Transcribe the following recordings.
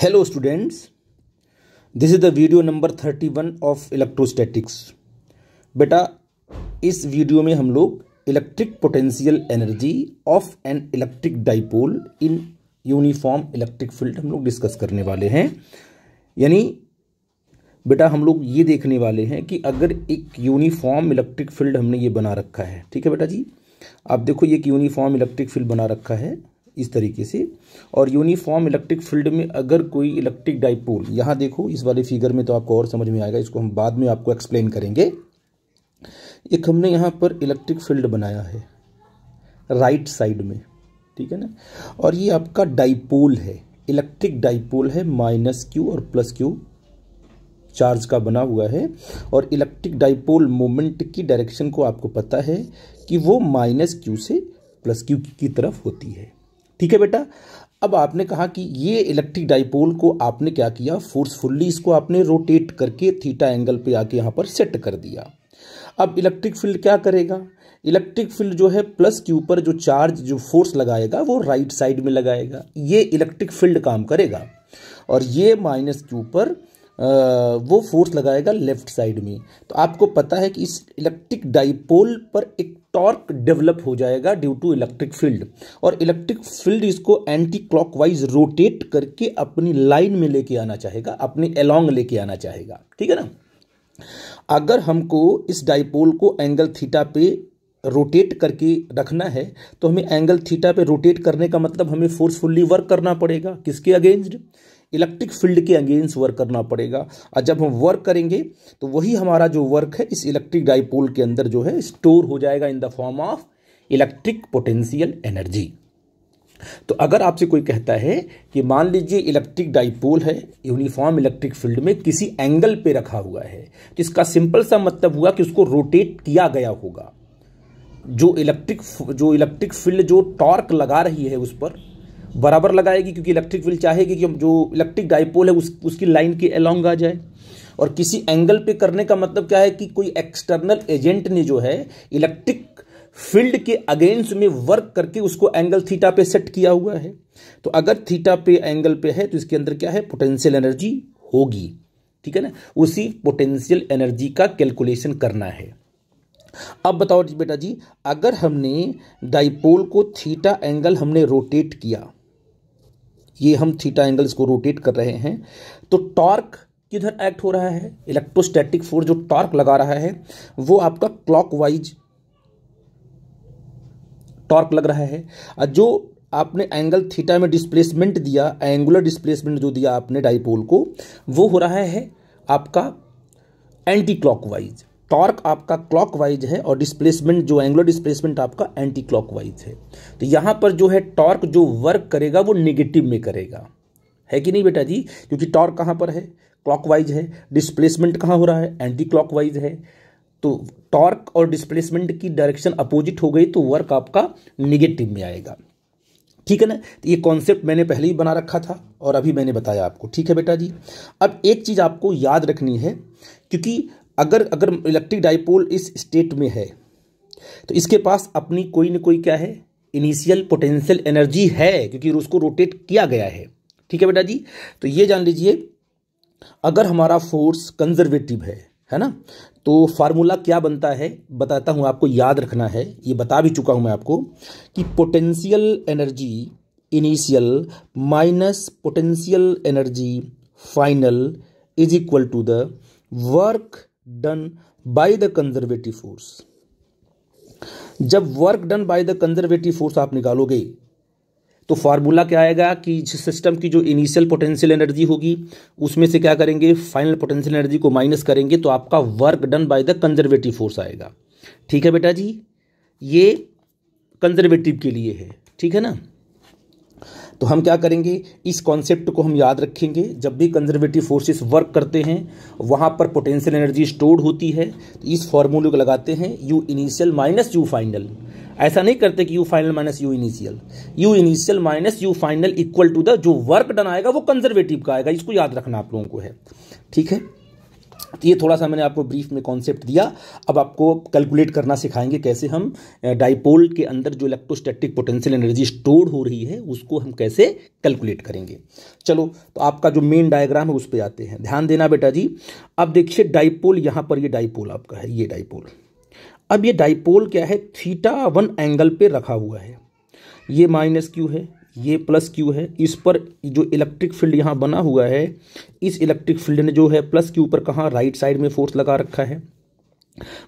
hello students this is the video number thirty one of electrostatics बेटा इस वीडियो में हम लोग electric potential energy of an electric dipole in uniform electric field हम लोग डिस्कस करने वाले हैं यानी बेटा हम लोग ये देखने वाले हैं कि अगर एक यूनिफॉर्म इलेक्ट्रिक फील्ड हमने ये बना रखा है ठीक है बेटा जी आप देखो ये एक यूनिफॉर्म इलेक्ट्रिक फील्ड बना रखा है इस तरीके से और यूनिफॉर्म इलेक्ट्रिक फील्ड में अगर कोई इलेक्ट्रिक डाइपोल यहां देखो इस वाले फिगर में तो आपको और समझ में आएगा इसको हम बाद में आपको एक्सप्लेन करेंगे एक हमने यहाँ पर इलेक्ट्रिक फील्ड बनाया है राइट साइड में ठीक है ना और ये आपका डाइपोल है इलेक्ट्रिक डाइपोल है माइनस क्यू और प्लस क्यू चार्ज का बना हुआ है और इलेक्ट्रिक डाइपोल मोमेंट की डायरेक्शन को आपको पता है कि वो माइनस क्यू से प्लस क्यू की तरफ होती है ठीक है बेटा अब आपने कहा कि ये इलेक्ट्रिक डाइपोल को आपने क्या किया फोर्सफुल्ली इसको आपने रोटेट करके थीटा एंगल पे आके यहाँ पर सेट कर दिया अब इलेक्ट्रिक फील्ड क्या करेगा इलेक्ट्रिक फील्ड जो है प्लस के ऊपर जो चार्ज जो फोर्स लगाएगा वो राइट साइड में लगाएगा ये इलेक्ट्रिक फील्ड काम करेगा और ये माइनस के ऊपर वो फोर्स लगाएगा लेफ्ट साइड में तो आपको पता है कि इस इलेक्ट्रिक डाइपोल पर एक टॉर्क डेवलप हो जाएगा ड्यू टू इलेक्ट्रिक फील्ड और इलेक्ट्रिक फील्ड इसको एंटी क्लॉकवाइज रोटेट करके अपनी लाइन में लेके आना चाहेगा अपने अलोंग लेके आना चाहेगा ठीक है ना अगर हमको इस डाइपोल को एंगल थीटा पे रोटेट करके रखना है तो हमें एंगल थीटा पे रोटेट करने का मतलब हमें फोर्सफुल्ली वर्क करना पड़ेगा किसके अगेंस्ट इलेक्ट्रिक फील्ड के अगेंस्ट वर्क करना पड़ेगा और जब हम वर्क करेंगे तो वही हमारा जो वर्क है इस इलेक्ट्रिक डाइपोल के अंदर जो है स्टोर हो जाएगा in the form of electric potential energy तो अगर आपसे कोई कहता है कि मान लीजिए इलेक्ट्रिक डाइपोल है यूनिफॉर्म इलेक्ट्रिक फील्ड में किसी एंगल पे रखा हुआ है तो इसका सिंपल सा मतलब हुआ कि उसको रोटेट किया गया होगा जो इलेक्ट्रिक जो इलेक्ट्रिक फील्ड जो टॉर्क लगा रही है उस पर बराबर लगाएगी क्योंकि इलेक्ट्रिक व्हील चाहेगी कि जो इलेक्ट्रिक डाइपोल है उस, उसकी लाइन के अलोंग आ जाए और किसी एंगल पे करने का मतलब क्या है कि कोई एक्सटर्नल एजेंट ने जो है इलेक्ट्रिक फील्ड के अगेंस्ट में वर्क करके उसको एंगल थीटा पे सेट किया हुआ है तो अगर थीटा पे एंगल पे है तो इसके अंदर क्या है पोटेंशियल एनर्जी होगी ठीक है ना उसी पोटेंशियल एनर्जी का कैलकुलेशन करना है अब बताओ बेटा जी अगर हमने डाइपोल को थीटा एंगल हमने रोटेट किया ये हम थीटा एंगल्स को रोटेट कर रहे हैं तो टॉर्क किधर एक्ट हो रहा है इलेक्ट्रोस्टैटिक फोर्स जो टॉर्क लगा रहा है वो आपका क्लॉकवाइज टॉर्क लग रहा है और जो आपने एंगल थीटा में डिस्प्लेसमेंट दिया एंगुलर डिस्प्लेसमेंट जो दिया आपने डाइपोल को वो हो रहा है आपका एंटी क्लॉकवाइज टॉर्क आपका क्लॉकवाइज है और डिस्प्लेसमेंट जो एंगुलर डिस्प्लेसमेंट आपका एंटी क्लॉकवाइज है तो यहाँ पर जो है टॉर्क जो वर्क करेगा वो नेगेटिव में करेगा है कि नहीं बेटा जी क्योंकि टॉर्क कहाँ पर है क्लॉकवाइज है डिस्प्लेसमेंट कहाँ हो रहा है एंटी क्लॉकवाइज है तो टॉर्क और डिस्प्लेसमेंट की डायरेक्शन अपोजिट हो गई तो वर्क आपका निगेटिव में आएगा ठीक है ना तो ये कॉन्सेप्ट मैंने पहले ही बना रखा था और अभी मैंने बताया आपको ठीक है बेटा जी अब एक चीज़ आपको याद रखनी है क्योंकि अगर अगर इलेक्ट्रिक डाइपोल इस स्टेट में है तो इसके पास अपनी कोई ना कोई क्या है इनिशियल पोटेंशियल एनर्जी है क्योंकि उसको रोटेट किया गया है ठीक है बेटा जी तो ये जान लीजिए अगर हमारा फोर्स कंजर्वेटिव है है ना तो फार्मूला क्या बनता है बताता हूँ आपको याद रखना है ये बता भी चुका हूँ मैं आपको कि potential energy initial minus potential energy final is equal to the work done by the conservative force जब work done by the conservative force आप निकालोगे तो फार्मूला क्या आएगा कि सिस्टम की जो इनिशियल पोटेंशियल एनर्जी होगी उसमें से क्या करेंगे फाइनल पोटेंशियल एनर्जी को माइनस करेंगे तो आपका work done by the conservative force आएगा ठीक है बेटा जी ये कंजर्वेटिव के लिए है ठीक है ना तो हम क्या करेंगे इस कॉन्सेप्ट को हम याद रखेंगे जब भी कंजर्वेटिव फोर्सेस वर्क करते हैं वहाँ पर पोटेंशियल एनर्जी स्टोर्ड होती है तो इस फॉर्मूले को लगाते हैं U initial minus U final ऐसा नहीं करते कि U final minus U initial U initial minus U final equal to the जो वर्क डन आएगा वो कंजर्वेटिव का आएगा इसको याद रखना आप लोगों को है ठीक है तो ये थोड़ा सा मैंने आपको ब्रीफ में कॉन्सेप्ट दिया अब आपको कैलकुलेट करना सिखाएंगे कैसे हम डाइपोल के अंदर जो इलेक्ट्रोस्टैटिक पोटेंशियल एनर्जी स्टोर हो रही है उसको हम कैसे कैलकुलेट करेंगे चलो तो आपका जो मेन डायग्राम है उस पर आते हैं ध्यान देना बेटा जी अब देखिए डाइपोल यहाँ पर ये डाइपोल आपका है ये डाइपोल अब ये डाइपोल क्या है थीटा वन एंगल पर रखा हुआ है ये माइनस क्यू है ये प्लस क्यू है इस पर जो इलेक्ट्रिक फील्ड यहाँ बना हुआ है इस इलेक्ट्रिक फील्ड ने जो है प्लस क्यू पर कहाँ राइट साइड में फोर्स लगा रखा है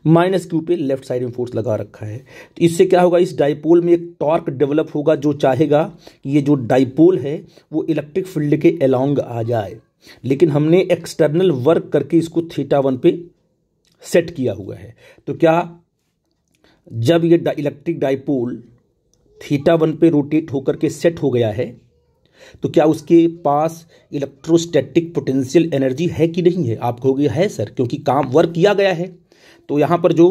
माइनस क्यू पे लेफ्ट साइड में फोर्स लगा रखा है तो इससे क्या होगा इस डाइपोल में एक टॉर्क डेवलप होगा जो चाहेगा कि ये जो डाइपोल है वो इलेक्ट्रिक फील्ड के अलॉन्ग आ जाए लेकिन हमने एक्सटर्नल वर्क करके इसको थीटा वन पे सेट किया हुआ है तो क्या जब ये इलेक्ट्रिक डाइपोल थीटा वन पे रोटेट होकर के सेट हो गया है तो क्या उसके पास इलेक्ट्रोस्टैटिक पोटेंशियल एनर्जी है कि नहीं है आप कहोगे है सर क्योंकि काम वर्क किया गया है तो यहाँ पर जो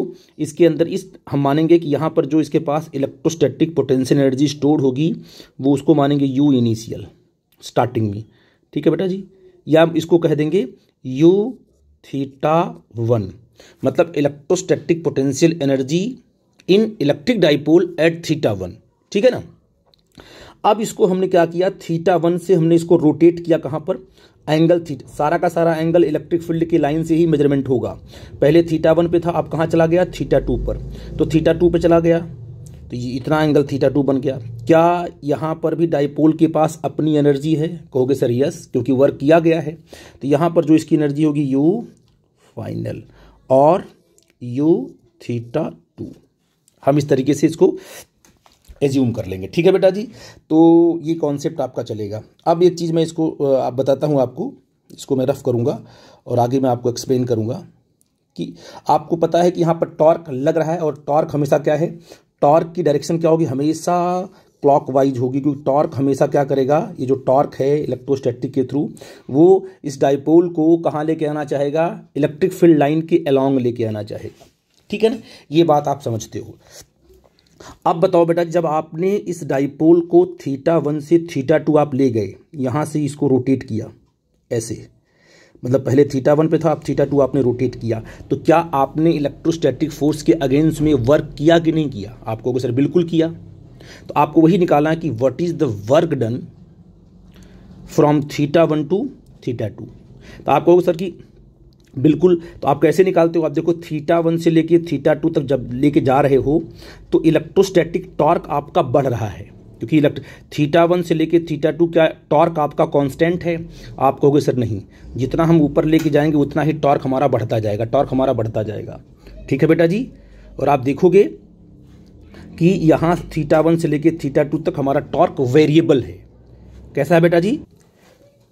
इसके अंदर इस हम मानेंगे कि यहाँ पर जो इसके पास इलेक्ट्रोस्टैटिक पोटेंशियल एनर्जी स्टोर होगी वो उसको मानेंगे यू इनिशियल स्टार्टिंग में ठीक है बेटा जी या हम इसको कह देंगे यू थीटा वन मतलब electrostatic potential energy in electric dipole at theta one ठीक है ना अब इसको हमने क्या किया थीटा वन से हमने इसको रोटेट किया कहां पर एंगल थीटा सारा का सारा एंगल इलेक्ट्रिक फील्ड की लाइन से ही मेजरमेंट होगा पहले थीटा वन पे था अब कहाँ चला गया थीटा टू पर तो थीटा टू पे चला गया तो ये इतना एंगल थीटा टू बन गया क्या यहां पर भी डाइपोल के पास अपनी एनर्जी है कहोगे सर यस क्योंकि वर्क किया गया है तो यहां पर जो इसकी एनर्जी होगी यू फाइनल और यू थीटा टू हम इस तरीके से इसको एज्यूम कर लेंगे ठीक है बेटा जी तो ये कॉन्सेप्ट आपका चलेगा अब एक चीज़ मैं इसको आप बताता हूँ आपको इसको मैं रफ़ करूँगा और आगे मैं आपको एक्सप्लेन करूँगा कि आपको पता है कि यहाँ पर टॉर्क लग रहा है और टॉर्क हमेशा क्या है टॉर्क की डायरेक्शन क्या होगी हमेशा क्लॉक वाइज होगी क्योंकि टॉर्क हमेशा क्या करेगा ये जो टॉर्क है इलेक्ट्रोस्टैटिक के थ्रू वो इस डाइपोल को कहाँ लेके आना चाहेगा इलेक्ट्रिक फील्ड लाइन के अलॉन्ग लेके आना चाहेगा ठीक है ना ये बात आप समझते हो अब बताओ बेटा जब आपने इस डाइपोल को थीटा वन से थीटा टू आप ले गए यहाँ से इसको रोटेट किया ऐसे मतलब पहले थीटा वन पे था आप थीटा टू आपने रोटेट किया तो क्या आपने इलेक्ट्रोस्टैटिक फोर्स के अगेंस्ट में वर्क किया कि नहीं किया आपको सर बिल्कुल किया तो आपको वही निकालना है कि what is the work done from theta one to theta two तो आप कहोगे सर कि बिल्कुल तो आप कैसे निकालते हो आप देखो थीटा वन से लेके थीटा टू तक जब लेके जा रहे हो तो इलेक्ट्रोस्टैटिक टॉर्क आपका बढ़ रहा है क्योंकि इलेक्ट थीटा वन से लेके थीटा टू क्या टॉर्क आपका कांस्टेंट है आप कहोगे सर नहीं जितना हम ऊपर लेके जाएंगे उतना ही टॉर्क हमारा बढ़ता जाएगा टॉर्क हमारा बढ़ता जाएगा ठीक है बेटा जी और आप देखोगे कि यहाँ थीटा वन से लेके थीटा टू तक हमारा टॉर्क वेरिएबल है कैसा है बेटा जी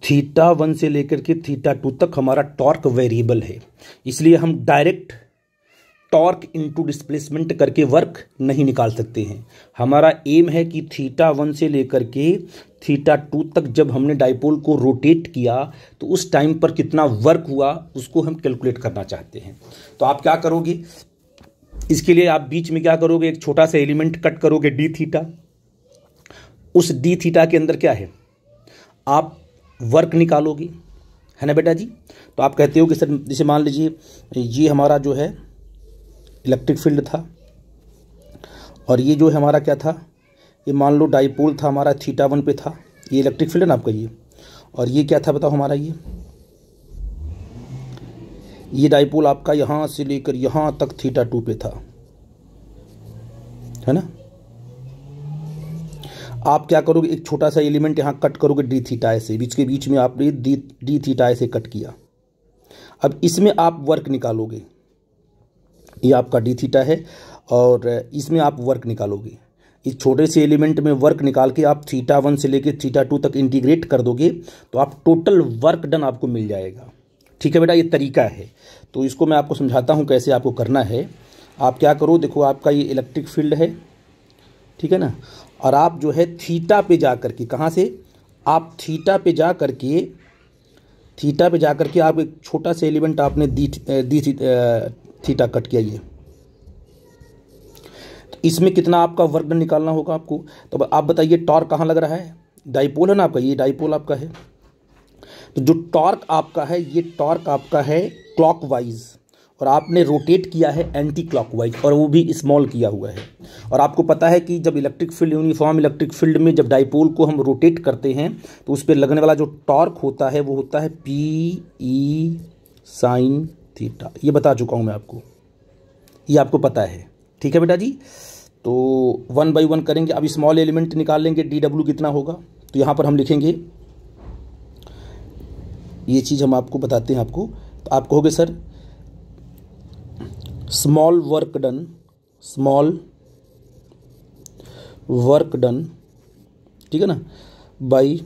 थीटा वन से लेकर के थीटा टू तक हमारा टॉर्क वेरिएबल है इसलिए हम डायरेक्ट टॉर्क इनटू डिस्प्लेसमेंट करके वर्क नहीं निकाल सकते हैं हमारा एम है कि थीटा वन से लेकर के थीटा टू तक जब हमने डाइपोल को रोटेट किया तो उस टाइम पर कितना वर्क हुआ उसको हम कैलकुलेट करना चाहते हैं तो आप क्या करोगे इसके लिए आप बीच में क्या करोगे एक छोटा सा एलिमेंट कट करोगे डी थीटा उस डी थीटा के अंदर क्या है आप वर्क निकालोगे है ना बेटा जी तो आप कहते हो कि सर जैसे मान लीजिए ये हमारा जो है इलेक्ट्रिक फील्ड था और ये जो है हमारा क्या था ये मान लो डाईपोल था हमारा थीटा वन पे था ये इलेक्ट्रिक फील्ड है ना आपका ये और ये क्या था बताओ हमारा ये ये डाईपोल आपका यहाँ से लेकर यहाँ तक थीटा टू पे था है ना आप क्या करोगे एक छोटा सा एलिमेंट यहाँ कट करोगे डी थीटा से बीच के बीच में आपने डी डी थीटा से कट किया अब इसमें आप वर्क निकालोगे ये आपका डी थीटा है और इसमें आप वर्क निकालोगे इस छोटे से एलिमेंट में वर्क निकाल के आप थीटा वन से लेकर थीटा टू तक इंटीग्रेट कर दोगे तो आप टोटल वर्क डन आपको मिल जाएगा ठीक है बेटा ये तरीका है तो इसको मैं आपको समझाता हूँ कैसे आपको करना है आप क्या करो देखो आपका ये इलेक्ट्रिक फील्ड है ठीक है ना और आप जो है थीटा पे जा कर के कहाँ से आप थीटा पे जा करके थीटा पे जा करके आप एक छोटा सा एलिमेंट आपने दी दी थीटा कट किया ये तो इसमें कितना आपका वर्ग निकालना होगा आपको तो आप बताइए टॉर्क कहाँ लग रहा है डाइपोल है ना आपका ये डाइपोल आपका है तो जो टॉर्क आपका है ये टॉर्क आपका है क्लॉकवाइज और आपने रोटेट किया है एंटी क्लॉकवाइज और वो भी स्मॉल किया हुआ है और आपको पता है कि जब electric field uniform electric field में जब डाइपोल को हम रोटेट करते हैं तो उस पर लगने वाला जो टॉर्क होता है वो होता है पी ई साइन थीटा ये बता चुका हूँ मैं आपको ये आपको पता है ठीक है बेटा जी तो वन बाई वन करेंगे अब स्मॉल एलिमेंट निकाल लेंगे डी डब्ल्यू कितना होगा तो यहाँ पर हम लिखेंगे ये चीज़ हम आपको बताते हैं आपको तो आप कहोगे sir small work done small work done ठीक है ना बाई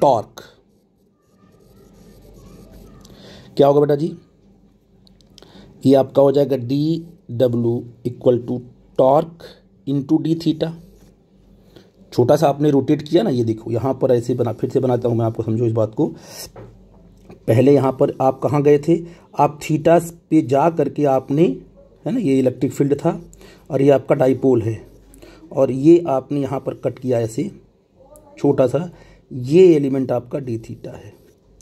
टॉर्क क्या होगा बेटा जी ये आपका हो जाएगा D W equal to torque into D theta छोटा सा आपने रोटेट किया ना ये देखो यहां पर ऐसे बना फिर से बनाता हूं मैं आपको समझो इस बात को पहले यहां पर आप कहाँ गए थे आप थीटा पे जा करके आपने है ना ये इलेक्ट्रिक फील्ड था और ये आपका डाईपोल है और ये आपने यहाँ पर कट किया ऐसे छोटा सा ये एलिमेंट आपका डी थीटा है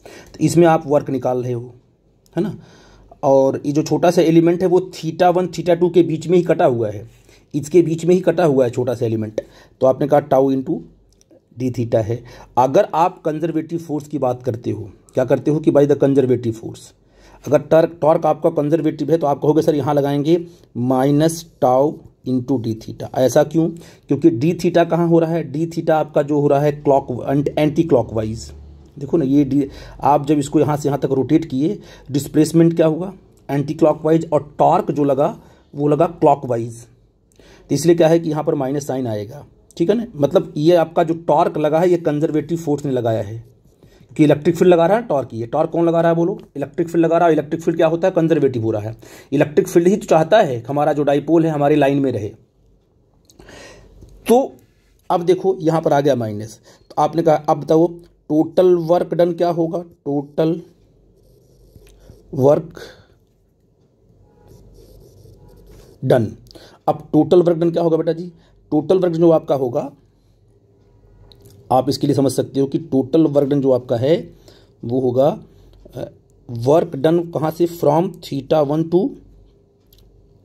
तो इसमें आप वर्क निकाल रहे हो है ना और ये जो छोटा सा एलिमेंट है वो थीटा वन थीटा टू के बीच में ही कटा हुआ है इसके बीच में ही कटा हुआ है छोटा सा एलिमेंट तो आपने कहा टाउ इंटू डी थीटा है अगर आप कंजर्वेटिव फोर्स की बात करते हो क्या करते हो कि बाई द कंजर्वेटिव फोर्स अगर टर्क टॉर्क आपका कंजर्वेटिव है तो आप कहोगे सर यहाँ लगाएंगे minus tau into D theta ऐसा क्यों क्योंकि डी थीटा कहाँ हो रहा है डी थीटा आपका जो हो रहा है क्लॉक एंटी क्लॉक वाइज देखो ना ये डी आप जब इसको यहाँ से यहाँ तक रोटेट किए डिस्प्लेसमेंट क्या हुआ एंटी क्लॉक वाइज और टॉर्क जो लगा वो लगा क्लॉक वाइज तो इसलिए क्या है कि यहाँ पर माइनस साइन आएगा ठीक है ना मतलब ये आपका जो टॉर्क लगा है ये कंजर्वेटिव फोर्स ने लगाया है कि इलेक्ट्रिक फील्ड लगा रहा है टॉर्क ये टॉर्क कौन लगा रहा है बोलो इलेक्ट्रिक फील्ड लगा रहा है इलेक्ट्रिक फील्ड क्या होता है कंजर्वेटिव हो रहा है इलेक्ट्रिक फील्ड ही तो चाहता है हमारा जो डाइपोल है हमारी लाइन में रहे तो अब देखो यहां पर आ गया माइनस तो आपने कहा अब बताओ टोटल वर्क डन क्या होगा टोटल वर्क डन अब टोटल वर्क डन क्या होगा बेटा जी टोटल वर्क जो आपका होगा आप इसके लिए समझ सकते हो कि टोटल वर्क डन जो आपका है वो होगा वर्क डन कहाँ से from theta one to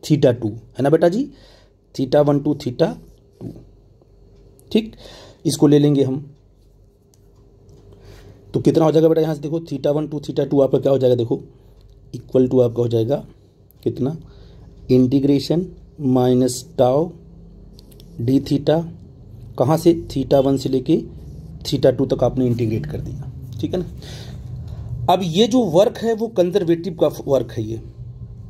theta two है ना बेटा जी theta one to theta two ठीक इसको ले लेंगे हम तो कितना हो जाएगा बेटा यहाँ से देखो theta one to theta two आपका क्या हो जाएगा देखो इक्वल टू आपका हो जाएगा कितना integration minus tau D theta कहाँ से थीटा वन से लेके थीटा टू तक आपने इंटीग्रेट कर दिया ठीक है ना अब ये जो वर्क है वो कंजर्वेटिव का वर्क है ये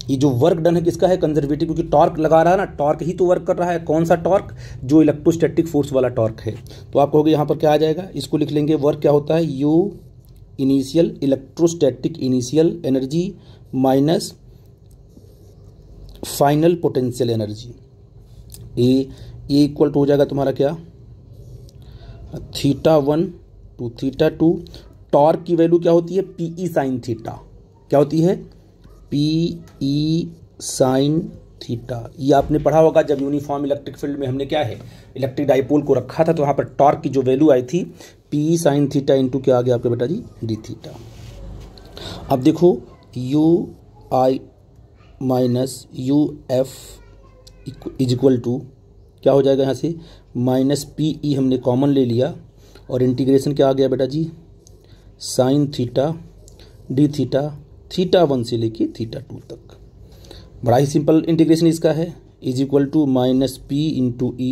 ये जो वर्क डन है किसका है कंजर्वेटिव क्योंकि टॉर्क लगा रहा है ना टॉर्क ही तो वर्क कर रहा है कौन सा टॉर्क जो इलेक्ट्रोस्टैटिक फोर्स वाला टॉर्क है तो आप कहोगे यहाँ पर क्या आ जाएगा इसको लिख लेंगे वर्क क्या होता है U initial electrostatic initial energy minus final potential energy a equal to हो जाएगा तुम्हारा क्या theta one to theta two torque की वैल्यू क्या होती है पी ई साइन थीटा क्या होती है पी ई साइन थीटा ये आपने पढ़ा होगा जब यूनिफॉर्म इलेक्ट्रिक फील्ड में हमने क्या है इलेक्ट्रिक डाइपोल को रखा था तो वहाँ पर टॉर्क की जो वैल्यू आई थी P E sine theta into क्या आ गया आपके बेटा जी डी थीटा अब देखो U I minus U F is equal to क्या हो जाएगा यहाँ से माइनस पी ई e हमने कॉमन ले लिया और इंटीग्रेशन क्या आ गया बेटा जी sine theta D theta theta one से लेके थीटा टू तक बड़ा ही सिंपल इंटीग्रेशन इसका है is equal to minus P into E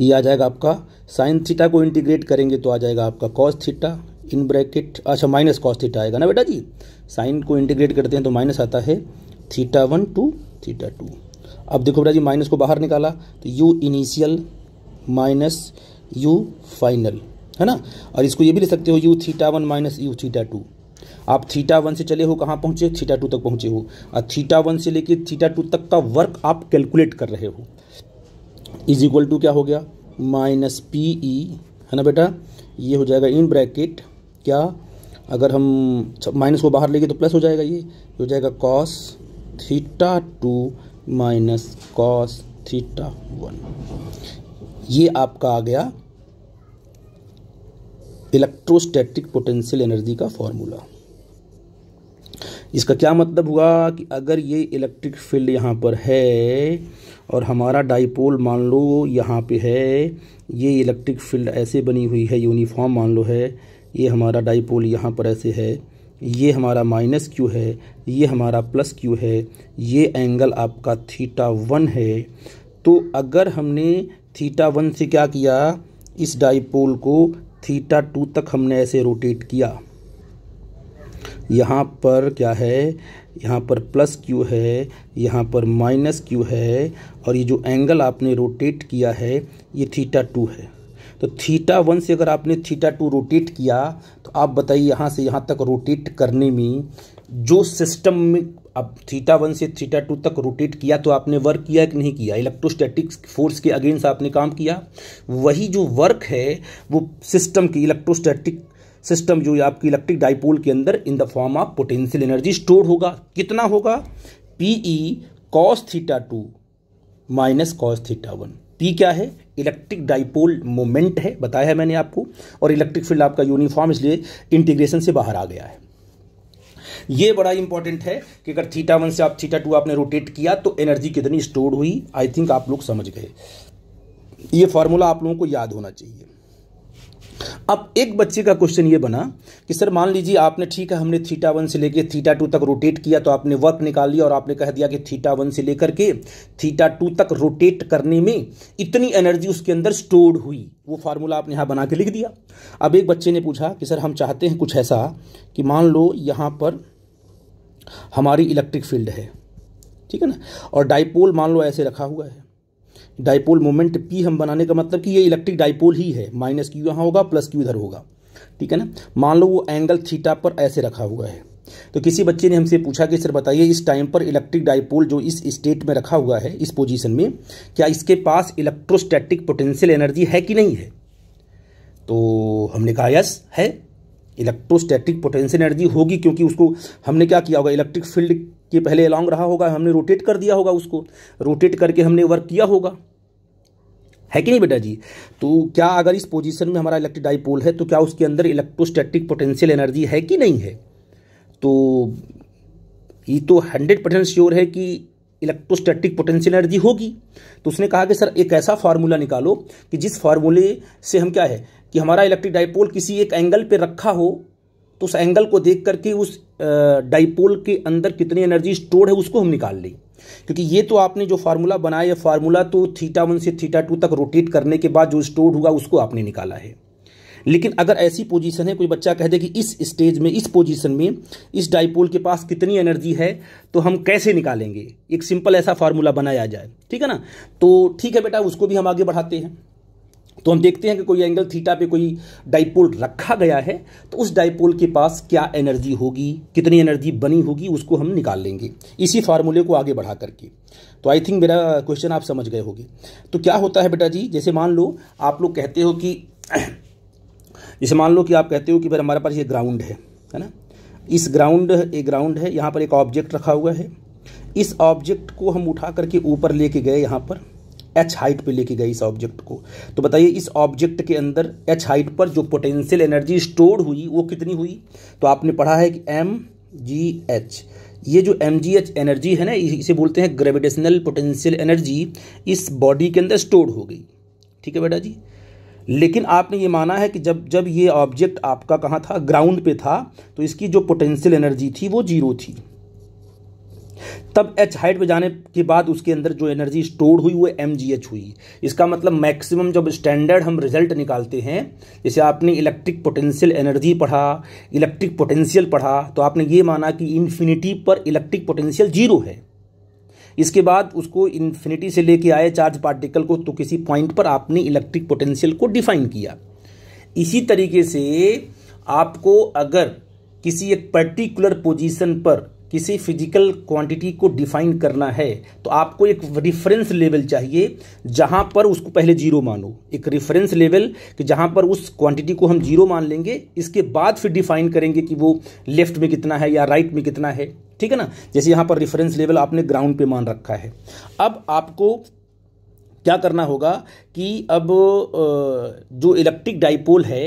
ये आ जाएगा आपका साइन थीटा को इंटीग्रेट करेंगे तो आ जाएगा आपका कॉस थीटा इन ब्रैकेट अच्छा माइनस कॉस थीटा आएगा ना बेटा जी साइन को इंटीग्रेट करते हैं तो माइनस आता है theta one to theta two अब देखो बेटा जी माइनस को बाहर निकाला तो U initial minus U final है ना और इसको ये भी ले सकते हो U theta one minus U theta two आप थीटा वन से चले हो कहाँ पहुँचे थीटा टू तक पहुँचे हो और थीटा वन से लेकर थीटा टू तक का वर्क आप कैलकुलेट कर रहे हो इज इक्वल टू क्या हो गया माइनस पी ई है ना बेटा ये हो जाएगा इन ब्रैकेट क्या अगर हम माइनस को बाहर लेंगे तो प्लस हो जाएगा ये हो जाएगा cos theta two minus cos theta one ये आपका आ गया इलेक्ट्रोस्टैटिक पोटेंशियल एनर्जी का फॉर्मूला इसका क्या मतलब हुआ कि अगर ये इलेक्ट्रिक फील्ड यहाँ पर है और हमारा डाइपोल मान लो यहाँ पे है ये इलेक्ट्रिक फील्ड ऐसे बनी हुई है यूनिफॉर्म मान लो है ये हमारा डाइपोल यहाँ पर ऐसे है ये हमारा माइनस क्यू है ये हमारा प्लस क्यू है ये एंगल आपका थीटा वन है तो अगर हमने थीटा वन से क्या किया इस डाइपोल को थीटा टू तक हमने ऐसे रोटेट किया यहाँ पर क्या है यहाँ पर प्लस क्यू है यहाँ पर माइनस क्यू है और ये जो एंगल आपने रोटेट किया है ये थीटा टू है तो थीटा वन से अगर आपने थीटा टू रोटेट किया तो आप बताइए यहाँ से यहाँ तक रोटेट करने में जो सिस्टम में अब थीटा वन से थीटा टू तक रोटेट किया तो आपने वर्क किया कि नहीं किया इलेक्ट्रोस्टैटिक फोर्स के अगेंस्ट आपने काम किया वही जो वर्क है वो सिस्टम की इलेक्ट्रोस्टैटिक सिस्टम जो आपकी इलेक्ट्रिक डाइपोल के अंदर in the form of potential energy store होगा कितना होगा P E cos e theta two minus cos theta one P क्या है इलेक्ट्रिक डाइपोल मोमेंट है बताया है मैंने आपको और इलेक्ट्रिक फील्ड आपका यूनिफॉर्म इसलिए इंटीग्रेशन से बाहर आ गया है ये बड़ा इंपॉर्टेंट है कि अगर थीटा वन से आप थीटा टू आपने रोटेट किया तो एनर्जी कितनी स्टोर हुई आई थिंक आप लोग समझ गए ये फॉर्मूला आप लोगों को याद होना चाहिए अब एक बच्चे का क्वेश्चन ये बना कि सर मान लीजिए आपने ठीक है हमने थीटा वन से लेकर थीटा टू तक रोटेट किया तो आपने वर्क निकाल लिया और आपने कह दिया कि थीटा वन से लेकर के थीटा टू तक रोटेट करने में इतनी एनर्जी उसके अंदर स्टोर्ड हुई वो फार्मूला आपने यहाँ बना के लिख दिया अब एक बच्चे ने पूछा कि सर हम चाहते हैं कुछ ऐसा कि मान लो यहाँ पर हमारी इलेक्ट्रिक फील्ड है ठीक है ना और डाइपोल मान लो ऐसे रखा हुआ है डाइपोल मोमेंट पी हम बनाने का मतलब कि ये इलेक्ट्रिक डाइपोल ही है माइनस क्यू यहाँ होगा प्लस क्यू इधर होगा ठीक है ना मान लो वो एंगल थीटा पर ऐसे रखा हुआ है तो किसी बच्चे ने हमसे पूछा कि सर बताइए इस टाइम पर इलेक्ट्रिक डाइपोल जो इस स्टेट में रखा हुआ है इस पोजीशन में क्या इसके पास इलेक्ट्रोस्टैटिक पोटेंशियल एनर्जी है कि नहीं है तो हमने कहा यस है इलेक्ट्रोस्टैटिक पोटेंशियल एनर्जी होगी क्योंकि उसको हमने क्या किया होगा इलेक्ट्रिक फील्ड कि पहले अलॉन्ग रहा होगा हमने रोटेट कर दिया होगा उसको रोटेट करके हमने वर्क किया होगा है कि नहीं बेटा जी तो क्या अगर इस पोजीशन में हमारा इलेक्ट्रिक डाइपोल है तो क्या उसके अंदर इलेक्ट्रोस्टैटिक पोटेंशियल एनर्जी है कि नहीं है तो ये तो हंड्रेड परसेंट श्योर है कि इलेक्ट्रोस्टैटिक पोटेंशियल एनर्जी होगी तो उसने कहा कि सर एक ऐसा फार्मूला निकालो कि जिस फार्मूले से हम क्या है कि हमारा इलेक्ट्रिक डाइपोल किसी एक एंगल पर रखा हो तो उस एंगल को देख करके उस डाइपोल के अंदर कितनी एनर्जी स्टोर है उसको हम निकाल लें क्योंकि ये तो आपने जो फार्मूला बनाया फार्मूला तो थीटा वन से थीटा टू तक रोटेट करने के बाद जो स्टोर हुआ उसको आपने निकाला है लेकिन अगर ऐसी पोजीशन है कोई बच्चा कह दे कि इस स्टेज में इस पोजीशन में इस डाइपोल के पास कितनी एनर्जी है तो हम कैसे निकालेंगे एक सिंपल ऐसा फार्मूला बनाया जाए ठीक है ना तो ठीक है बेटा उसको भी हम आगे बढ़ाते हैं तो हम देखते हैं कि कोई एंगल थीटा पे कोई डाइपोल रखा गया है तो उस डाइपोल के पास क्या एनर्जी होगी कितनी एनर्जी बनी होगी उसको हम निकाल लेंगे इसी फार्मूले को आगे बढ़ा करके तो आई थिंक मेरा क्वेश्चन आप समझ गए होगे तो क्या होता है बेटा जी जैसे मान लो आप लोग कहते हो कि जैसे मान लो कि आप कहते हो कि भाई हमारे पास ये ग्राउंड है है ना इस ग्राउंड एक ग्राउंड है यहाँ पर एक ऑब्जेक्ट रखा हुआ है इस ऑब्जेक्ट को हम उठा करके ऊपर लेके गए यहाँ पर एच हाइट पे लेके गई इस ऑब्जेक्ट को तो बताइए इस ऑब्जेक्ट के अंदर एच हाइट पर जो पोटेंशियल एनर्जी स्टोर हुई वो कितनी हुई तो आपने पढ़ा है कि एम जी एच ये जो एम जी एच एनर्जी है ना इसे बोलते हैं ग्रेविटेशनल पोटेंशियल एनर्जी इस बॉडी के अंदर स्टोर हो गई ठीक है बेटा जी लेकिन आपने ये माना है कि जब जब ये ऑब्जेक्ट आपका कहाँ था ग्राउंड पे था तो इसकी जो पोटेंशियल एनर्जी थी वो जीरो थी तब एच हाइट पे जाने के बाद उसके अंदर जो एनर्जी स्टोर हुई वो एम जी एच हुई इसका मतलब मैक्सिमम जब स्टैंडर्ड हम रिजल्ट निकालते हैं जैसे आपने इलेक्ट्रिक पोटेंशियल एनर्जी पढ़ा इलेक्ट्रिक पोटेंशियल पढ़ा तो आपने ये माना कि इन्फिनिटी पर इलेक्ट्रिक पोटेंशियल जीरो है इसके बाद उसको इन्फिनिटी से लेके आए चार्ज पार्टिकल को तो किसी पॉइंट पर आपने इलेक्ट्रिक पोटेंशियल को डिफाइन किया इसी तरीके से आपको अगर किसी एक पर्टिकुलर पोजीशन पर किसी फिजिकल क्वांटिटी को डिफाइन करना है तो आपको एक रिफरेंस लेवल चाहिए जहां पर उसको पहले जीरो मानो एक रिफरेंस लेवल कि जहां पर उस क्वांटिटी को हम जीरो मान लेंगे इसके बाद फिर डिफाइन करेंगे कि वो लेफ्ट में कितना है या राइट में कितना है ठीक है ना जैसे यहाँ पर रिफरेंस लेवल आपने ग्राउंड पे मान रखा है अब आपको क्या करना होगा कि अब जो इलेक्ट्रिक डाइपोल है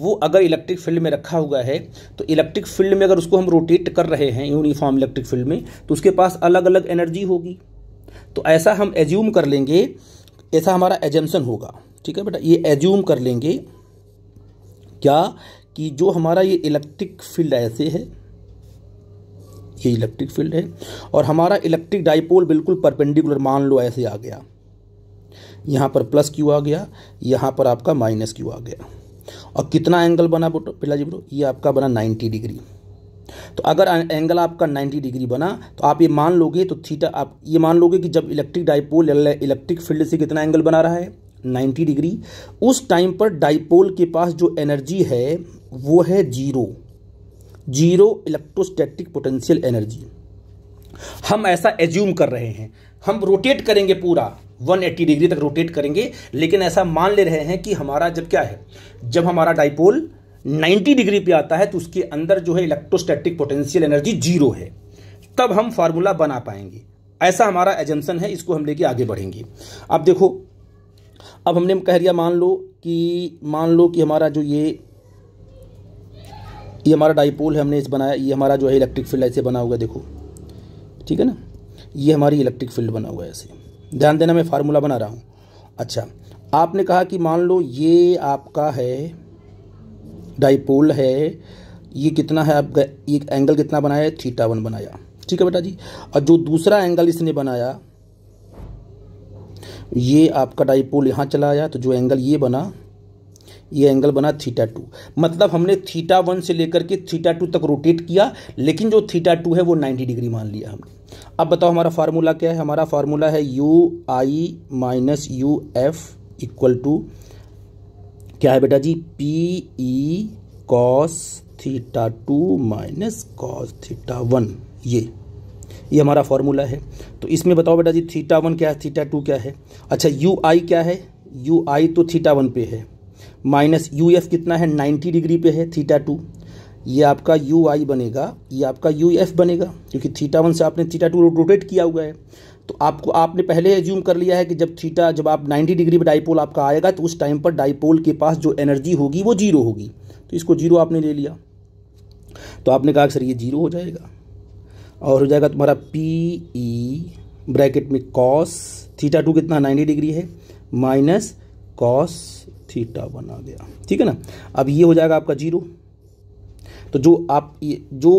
वो अगर इलेक्ट्रिक फील्ड में रखा हुआ है तो इलेक्ट्रिक फील्ड में अगर उसको हम रोटेट कर रहे हैं यूनिफॉर्म इलेक्ट्रिक फील्ड में तो उसके पास अलग अलग एनर्जी होगी तो ऐसा हम एज्यूम कर लेंगे ऐसा हमारा एजम्सन होगा ठीक है बेटा ये एज्यूम कर लेंगे क्या कि जो हमारा ये इलेक्ट्रिक फील्ड ऐसे है ये इलेक्ट्रिक फील्ड है और हमारा इलेक्ट्रिक डाइपोल बिल्कुल परपेंडिकुलर मान लो ऐसे आ गया यहाँ पर प्लस क्यू आ गया यहाँ पर आपका माइनस क्यू आ गया और कितना एंगल बना पिला जी ब्रो ये आपका बना नाइन्टी डिग्री तो अगर एंगल आपका 90 डिग्री बना तो आप ये मान लोगे तो थीटा आप ये मान लोगे कि जब इलेक्ट्रिक डाइपोल इलेक्ट्रिक फील्ड से कितना एंगल बना रहा है 90 डिग्री उस टाइम पर डाइपोल के पास जो एनर्जी है वो है zero zero electrostatic potential energy हम ऐसा एज्यूम कर रहे हैं हम रोटेट करेंगे पूरा 180 डिग्री तक रोटेट करेंगे लेकिन ऐसा मान ले रहे हैं कि हमारा जब क्या है जब हमारा डाइपोल 90 डिग्री पे आता है तो उसके अंदर जो है इलेक्ट्रोस्टैटिक पोटेंशियल एनर्जी जीरो है तब हम फार्मूला बना पाएंगे ऐसा हमारा एजेंसन है इसको हम लेके आगे बढ़ेंगे अब देखो अब हमने कह दिया मान लो कि मान लो कि हमारा जो ये ये हमारा डाइपोल है हमने इस बनाया ये हमारा जो है इलेक्ट्रिक फील्ड ऐसे बना हुआ देखो ठीक है ना ये हमारी इलेक्ट्रिक फील्ड बना हुआ है ऐसे ध्यान देना मैं फार्मूला बना रहा हूँ अच्छा आपने कहा कि मान लो ये आपका है डाइपोल है ये कितना है आपका एक एंगल कितना बनाया थीटा वन बनाया ठीक है बेटा जी और जो दूसरा एंगल इसने बनाया ये आपका डाइपोल यहाँ चला आया तो जो एंगल ये बना ये एंगल बना थीटा टू मतलब हमने थीटा वन से लेकर के थीटा टू तक रोटेट किया लेकिन जो थीटा टू है वो नाइन्टी डिग्री मान लिया हमने अब बताओ हमारा फार्मूला क्या है हमारा फार्मूला है U I minus U F equal to क्या है बेटा जी P E cos theta two minus cos theta one ये ये हमारा फार्मूला है तो इसमें बताओ बेटा जी थीटा वन क्या है थीटा टू क्या है अच्छा यू आई क्या है यू आई तो थीटा वन पे है माइनस यू एफ कितना है 90 डिग्री पे है थीटा टू ये आपका यू आई बनेगा ये आपका यू एफ बनेगा क्योंकि थीटा वन से आपने थीटा टू रोटेट किया हुआ है तो आपको आपने पहले एज्यूम कर लिया है कि जब थीटा जब आप 90 डिग्री पर डाइपोल आपका आएगा तो उस टाइम पर डाइपोल के पास जो एनर्जी होगी वो जीरो होगी तो इसको जीरो आपने ले लिया तो आपने कहा सर ये जीरो हो जाएगा और हो जाएगा तुम्हारा पी ई ब्रैकेट में कॉस थीटा टू कितना 90 डिग्री है माइनस कॉस थीटा वन आ गया ठीक है ना अब ये हो जाएगा आपका जीरो तो जो आप ये जो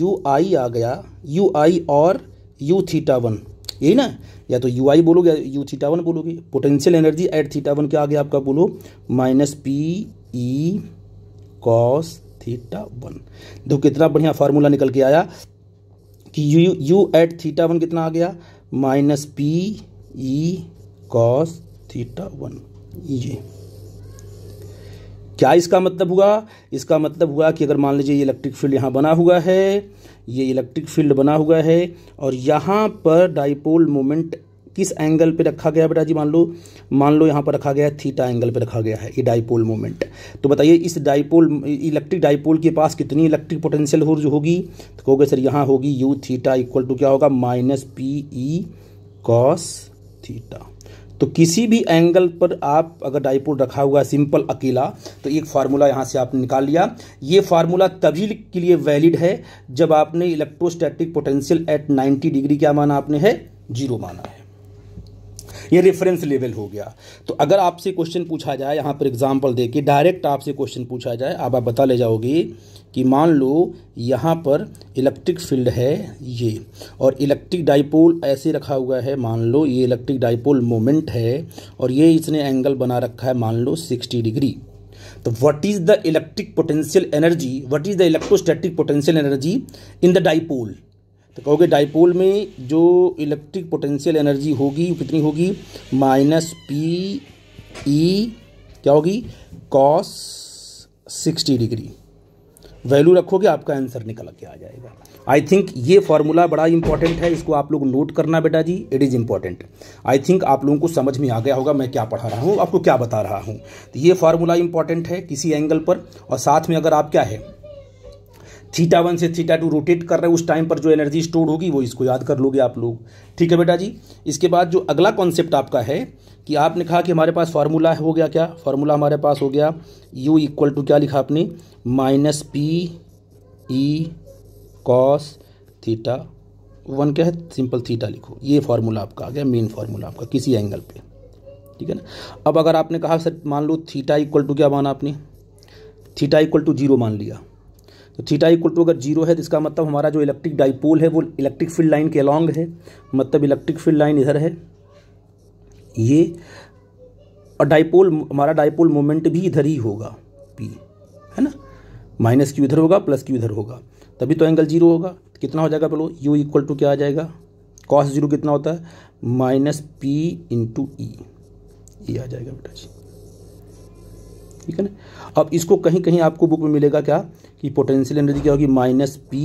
यू आई आ गया यू आई और यू थीटा वन यही ना या तो यू आई बोलोगे यू थीटा वन बोलोगे potential energy at theta one क्या आ गया आपका बोलो minus P E cos theta one देखो कितना बढ़िया फार्मूला निकल के आया कि U U at theta one कितना आ गया minus P E cos theta one ये क्या इसका मतलब हुआ इसका मतलब हुआ कि अगर मान लीजिए ये इलेक्ट्रिक फील्ड यहाँ बना हुआ है ये इलेक्ट्रिक फील्ड बना हुआ है और यहाँ पर डाइपोल मोमेंट किस एंगल पे रखा गया बेटा जी मान लो मान लो यहाँ पर रखा गया है थीटा एंगल पे रखा गया है ये डाइपोल मोमेंट तो बताइए इस डाइपोल इलेक्ट्रिक डाइपोल के पास कितनी इलेक्ट्रिक पोटेंशियल हो जो होगी तो कहोगे सर यहाँ होगी यू थीटा इक्वल टू क्या होगा minus P E cos theta तो किसी भी एंगल पर आप अगर डाइपोल रखा हुआ है सिंपल अकेला तो एक फार्मूला यहाँ से आपने निकाल लिया ये फार्मूला तभी के लिए वैलिड है जब आपने इलेक्ट्रोस्टैटिक पोटेंशियल एट 90 डिग्री क्या माना आपने है जीरो माना है ये रेफरेंस लेवल हो गया तो अगर आपसे क्वेश्चन पूछा जाए यहाँ पर एग्जाम्पल दे के डायरेक्ट आपसे क्वेश्चन पूछा जाए आप आप बता ले जाओगे कि मान लो यहाँ पर इलेक्ट्रिक फील्ड है ये और इलेक्ट्रिक डाइपोल ऐसे रखा हुआ है मान लो ये इलेक्ट्रिक डाइपोल मोमेंट है और ये इसने एंगल बना रखा है मान लो सिक्सटी डिग्री तो what is the electric potential energy what is the electrostatic potential energy in the dipole तो कहोगे डाइपोल में जो इलेक्ट्रिक पोटेंशियल एनर्जी होगी वो कितनी होगी माइनस पी ई क्या होगी कॉस सिक्सटी डिग्री वैल्यू रखोगे आपका आंसर निकल के आ जाएगा आई थिंक ये फार्मूला बड़ा इंपॉर्टेंट है इसको आप लोग नोट करना बेटा जी it is important I think आप लोगों को समझ में आ गया होगा मैं क्या पढ़ा रहा हूँ आपको क्या बता रहा हूँ तो ये फार्मूला इंपॉर्टेंट है किसी एंगल पर और साथ में अगर आप क्या है थीटा वन से थीटा टू रोटेट कर रहे हैं उस टाइम पर जो एनर्जी स्टोर होगी वो इसको याद कर लोगे आप लोग ठीक है बेटा जी इसके बाद जो अगला कॉन्सेप्ट आपका है कि आपने कहा कि हमारे पास फार्मूला हो गया क्या फार्मूला हमारे पास हो गया यू इक्वल टू क्या लिखा आपने minus P E cos theta one क्या है सिंपल थीटा लिखो ये फार्मूला आपका आ गया मेन फार्मूला आपका किसी एंगल पर ठीक है ना अब अगर आपने कहा सर मान लो थीटा इक्वल टू क्या माना आपने थीटा इक्वल टू जीरो मान लिया तो थीटा इक्वल टू अगर जीरो है तो इसका मतलब हमारा जो इलेक्ट्रिक डाइपोल है वो इलेक्ट्रिक फील्ड लाइन के अलॉन्ग है मतलब इलेक्ट्रिक फील्ड लाइन इधर है ये और डाइपोल हमारा डाइपोल मोमेंट भी इधर ही होगा पी है ना माइनस क्यू इधर होगा प्लस क्यू इधर होगा तभी तो एंगल जीरो होगा कितना हो जाएगा बोलो यू इक्वल टू क्या आ जाएगा कॉस जीरो कितना होता है माइनस पी इंटू ई ये आ जाएगा बेटा जी ठीक है ना अब इसको कहीं कहीं आपको बुक में मिलेगा क्या कि पोटेंशियल एनर्जी क्या होगी माइनस पी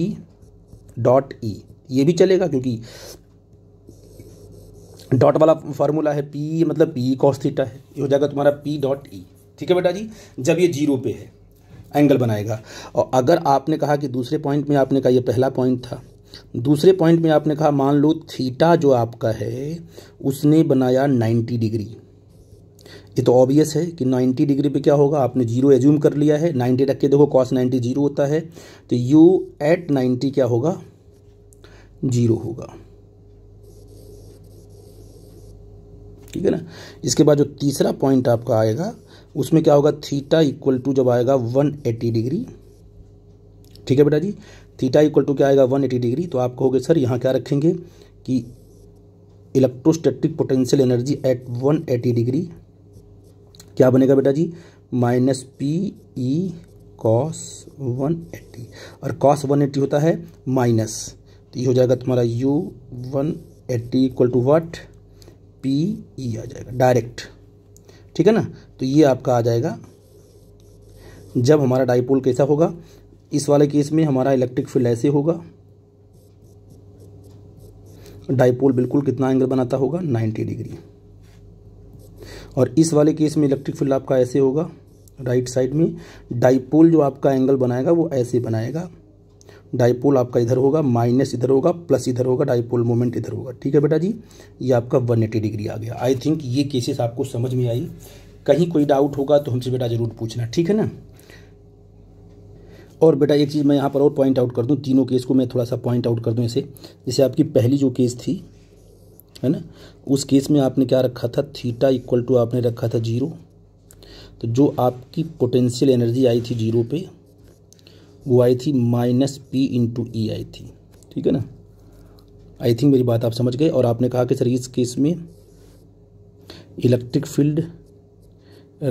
डॉट ई ये भी चलेगा क्योंकि डॉट वाला फार्मूला है पी मतलब पी कॉस थीटा है ये हो जाएगा तुम्हारा पी डॉट ई ठीक है बेटा जी जब ये जीरो पे है एंगल बनाएगा और अगर आपने कहा कि दूसरे पॉइंट में आपने कहा ये पहला पॉइंट था दूसरे पॉइंट में आपने कहा मान लो थीटा जो आपका है उसने बनाया 90 डिग्री ये तो ऑब्वियस है कि 90 डिग्री पे क्या होगा आपने जीरो एज्यूम कर लिया है 90 रख के देखो कॉस 90 जीरो होता है तो u एट 90 क्या होगा जीरो होगा ठीक है ना इसके बाद जो तीसरा पॉइंट आपका आएगा उसमें क्या होगा थीटा इक्वल टू जब आएगा 180 डिग्री ठीक है बेटा जी थीटा इक्वल टू क्या आएगा वन डिग्री तो आप कहोगे सर यहाँ क्या रखेंगे कि electrostatic potential energy at one degree क्या बनेगा बेटा जी minus P E cos one eighty और कॉस वन एट्टी होता है माइनस तो ये हो जाएगा तुम्हारा U one eighty equal to what P E आ जाएगा डायरेक्ट ठीक है ना तो ये आपका आ जाएगा जब हमारा डाइपोल कैसा होगा इस वाले केस में हमारा इलेक्ट्रिक फील्ड ऐसे होगा डाइपोल बिल्कुल कितना एंगल बनाता होगा 90 डिग्री और इस वाले केस में इलेक्ट्रिक फील्ड आपका ऐसे होगा राइट साइड में डाइपोल जो आपका एंगल बनाएगा वो ऐसे बनाएगा डाइपोल आपका इधर होगा माइनस इधर होगा प्लस इधर होगा डाइपोल मोमेंट इधर होगा ठीक है बेटा जी ये आपका 180 डिग्री आ गया आई थिंक ये केसेस आपको समझ में आई कहीं कोई डाउट होगा तो हमसे बेटा ज़रूर पूछना ठीक है ना और बेटा एक चीज़ मैं यहाँ पर और पॉइंट आउट कर दूँ तीनों केस को मैं थोड़ा सा पॉइंट आउट कर दूँ इसे जैसे आपकी पहली जो केस थी है ना उस केस में आपने क्या रखा था थीटा इक्वल टू आपने रखा था जीरो तो जो आपकी पोटेंशियल एनर्जी आई थी जीरो पे वो आई थी माइनस पी इंटू ई आई थी ठीक है ना आई थिंक मेरी बात आप समझ गए और आपने कहा कि सर इस केस में इलेक्ट्रिक फील्ड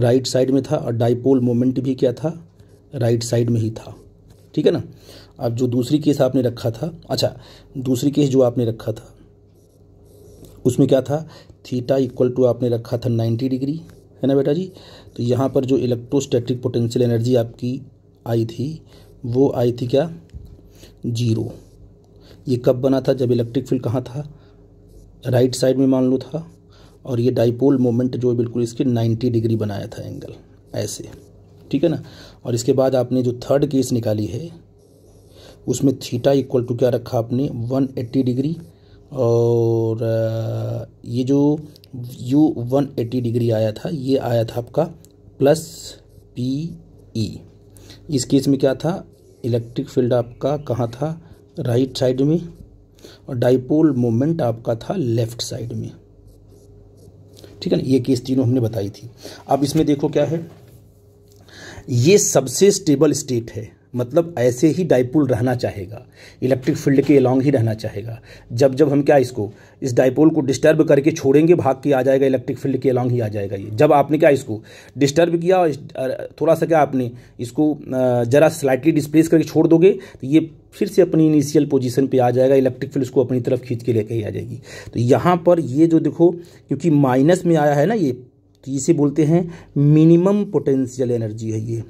राइट साइड में था और डाइपोल मोमेंट भी क्या था राइट साइड में ही था ठीक है ना अब जो दूसरी केस आपने रखा था अच्छा दूसरी केस जो आपने रखा था उसमें क्या था थीटा इक्वल टू आपने रखा था 90 डिग्री है ना बेटा जी तो यहाँ पर जो इलेक्ट्रोस्टैटिक पोटेंशियल एनर्जी आपकी आई थी वो आई थी क्या जीरो ये कब बना था जब इलेक्ट्रिक फील्ड कहाँ था राइट साइड में मान लो था और ये डाइपोल मोमेंट जो बिल्कुल इसके 90 डिग्री बनाया था एंगल ऐसे ठीक है ना और इसके बाद आपने जो थर्ड केस निकाली है उसमें थीटा इक्वल टू क्या रखा आपने 180 डिग्री और ये जो यू 180 डिग्री आया था ये आया था आपका प्लस पी ई इस केस में क्या था इलेक्ट्रिक फील्ड आपका कहाँ था राइट साइड में और डाइपोल मोमेंट आपका था लेफ्ट साइड में ठीक है ना ये केस तीनों हमने बताई थी अब इसमें देखो क्या है ये सबसे स्टेबल स्टेट है मतलब ऐसे ही डाइपोल रहना चाहेगा इलेक्ट्रिक फील्ड के अलॉन्ग ही रहना चाहेगा जब जब हम क्या इसको इस डाइपोल को डिस्टर्ब करके छोड़ेंगे भाग के आ जाएगा इलेक्ट्रिक फील्ड के अलॉन्ग ही आ जाएगा ये जब आपने क्या इसको डिस्टर्ब किया और थोड़ा सा क्या आपने इसको ज़रा स्लाइटली डिस्प्लेस करके छोड़ दोगे तो ये फिर से अपनी इनिशियल पोजीशन पे आ जाएगा इलेक्ट्रिक फील्ड उसको अपनी तरफ खींच के लेके ही आ जाएगी तो यहाँ पर ये जो देखो क्योंकि माइनस में आया है ना ये तो इसे बोलते हैं मिनिमम पोटेंशियल एनर्जी है ये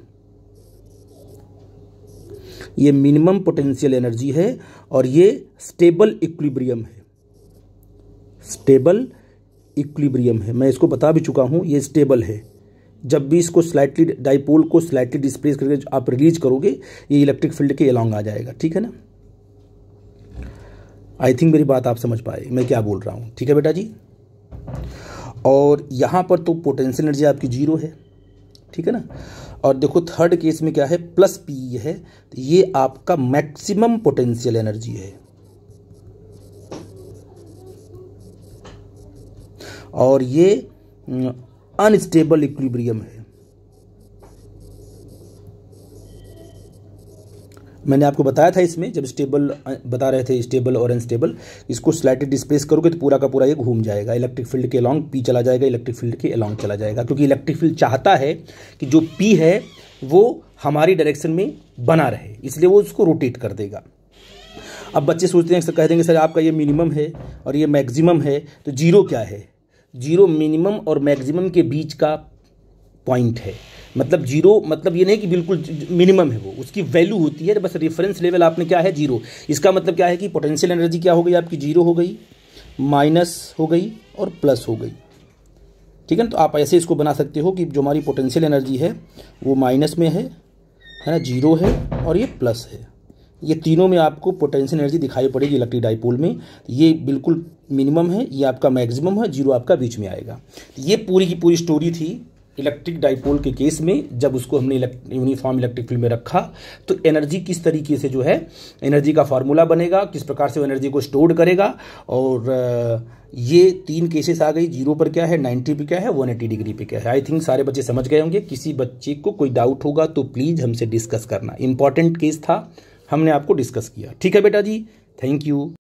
ये मिनिमम पोटेंशियल एनर्जी है और ये स्टेबल इक्विब्रियम है स्टेबल इक्विब्रियम है मैं इसको बता भी चुका हूँ ये स्टेबल है जब भी इसको स्लाइटली डाइपोल को स्लाइटली डिस्प्लेस करके आप रिलीज करोगे ये इलेक्ट्रिक फील्ड के अलॉन्ग आ जाएगा ठीक है ना आई थिंक मेरी बात आप समझ पाए मैं क्या बोल रहा हूँ ठीक है बेटा जी और यहाँ पर तो पोटेंशियल एनर्जी आपकी जीरो है ठीक है ना और देखो थर्ड केस में क्या है प्लस पी है तो ये आपका मैक्सिमम पोटेंशियल एनर्जी है और ये अनस्टेबल अं, इक्विब्रियम है मैंने आपको बताया था इसमें जब स्टेबल बता रहे थे स्टेबल और अनस्टेबल इसको स्लाइटेड डिस्प्लेस करोगे तो पूरा का पूरा ये घूम जाएगा इलेक्ट्रिक फील्ड के अलॉन्ग पी चला जाएगा इलेक्ट्रिक फील्ड के अलॉन्ग चला जाएगा क्योंकि इलेक्ट्रिक फील्ड चाहता है कि जो पी है वो हमारी डायरेक्शन में बना रहे इसलिए वो उसको रोटेट कर देगा अब बच्चे सोचते हैं कह देंगे सर आपका ये मिनिमम है और ये मैक्सिमम है तो जीरो क्या है जीरो मिनिमम और मैक्सिमम के बीच का पॉइंट है मतलब जीरो मतलब ये नहीं कि बिल्कुल मिनिमम है वो उसकी वैल्यू होती है बस रेफरेंस लेवल आपने क्या है जीरो इसका मतलब क्या है कि पोटेंशियल एनर्जी क्या हो गई आपकी जीरो हो गई माइनस हो गई और प्लस हो गई ठीक है ना तो आप ऐसे इसको बना सकते हो कि जो हमारी पोटेंशियल एनर्जी है वो माइनस में है है ना जीरो है और ये प्लस है ये तीनों में आपको पोटेंशियल एनर्जी दिखाई पड़ेगी इलेक्ट्रिक डाइपोल में ये बिल्कुल मिनिमम है ये आपका मैक्सिमम है जीरो आपका बीच में आएगा ये पूरी की पूरी स्टोरी थी इलेक्ट्रिक डाइपोल के केस में जब उसको हमने यूनिफॉर्म इलेक्ट्रिक फील्ड में रखा तो एनर्जी किस तरीके से जो है एनर्जी का फार्मूला बनेगा किस प्रकार से वो एनर्जी को स्टोर करेगा और ये तीन केसेस आ गई जीरो पर क्या है नाइन्टी पे क्या है वन एटी डिग्री पे क्या है आई थिंक सारे बच्चे समझ गए होंगे किसी बच्चे को कोई डाउट होगा तो प्लीज़ हमसे डिस्कस करना इंपॉर्टेंट केस था हमने आपको डिस्कस किया ठीक है बेटा जी थैंक यू